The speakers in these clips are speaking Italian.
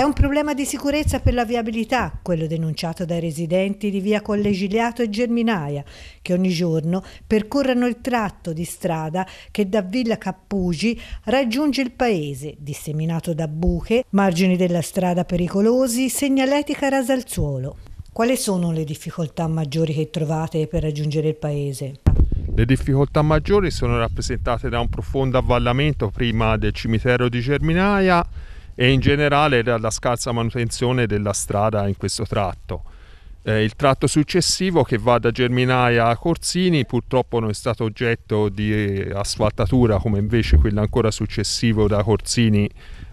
È un problema di sicurezza per la viabilità, quello denunciato dai residenti di via Collegiliato e Germinaia, che ogni giorno percorrono il tratto di strada che da Villa Cappugi raggiunge il paese, disseminato da buche, margini della strada pericolosi, segnaletica rasa al suolo. Quali sono le difficoltà maggiori che trovate per raggiungere il paese? Le difficoltà maggiori sono rappresentate da un profondo avvallamento prima del cimitero di Germinaia e in generale dalla scarsa manutenzione della strada in questo tratto. Eh, il tratto successivo che va da Germinaia a Corsini purtroppo non è stato oggetto di eh, asfaltatura come invece quello ancora successivo da Corsini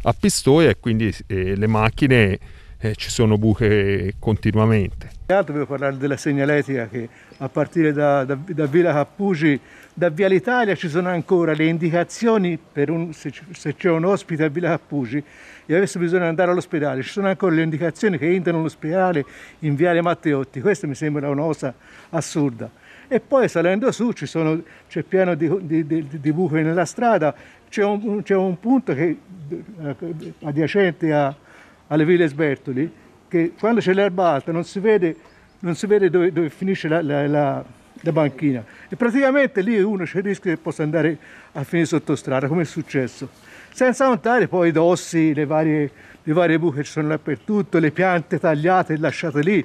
a Pistoia e quindi eh, le macchine eh, ci sono buche continuamente. Dovevo parlare della segnaletica che a partire da, da, da Villa Cappucci, da Via l'Italia ci sono ancora le indicazioni per un, se, se c'è un ospite a Villa Cappucci e avesse bisogno di andare all'ospedale, ci sono ancora le indicazioni che entrano all'ospedale in Viale Matteotti, questa mi sembra una cosa assurda. E poi salendo su sono, c'è pieno di, di, di, di buche nella strada, c'è un, un, punto che, eh, adiacente a, alle Ville Sbertoli che quando c'è l'erba alta non si vede, non si vede dove, dove, finisce la, la, la, la, banchina e praticamente lì uno c'è il rischio che possa andare a finire sottostrada come è successo senza contare poi i dossi, le varie, le varie buche ci sono dappertutto, le piante tagliate e lasciate lì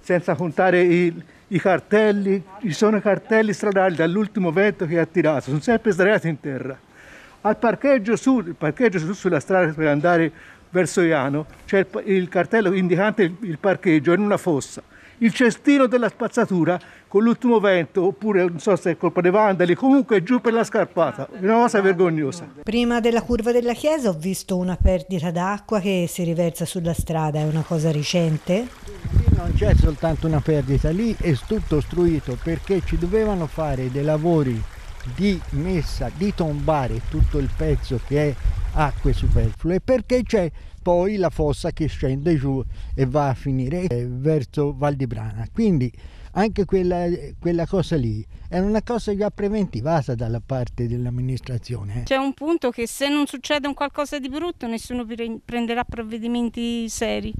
senza contare i, i cartelli, ci sono cartelli stradali dall'ultimo vento che ha tirato, sono sempre sdraiati in terra al parcheggio su, parcheggio su sulla strada per andare verso Iano c'è il, il cartello indicante il, il parcheggio in una fossa. Il cestino della spazzatura con l'ultimo vento, oppure non so se è colpa dei vandali, comunque giù per la scarpata, una cosa vergognosa. Prima della curva della chiesa ho visto una perdita d'acqua che si riversa sulla strada, è una cosa recente? non c'è soltanto una perdita, lì è tutto ostruito perché ci dovevano fare dei lavori di messa, di tombare tutto il pezzo che è acque superflue perché c'è poi la fossa che scende giù e va a finire eh, verso Val di Brana. Quindi anche quella, quella cosa lì era una cosa già preventivata dalla parte dell'amministrazione. Eh. C'è un punto che se non succede un qualcosa di brutto nessuno prenderà provvedimenti seri.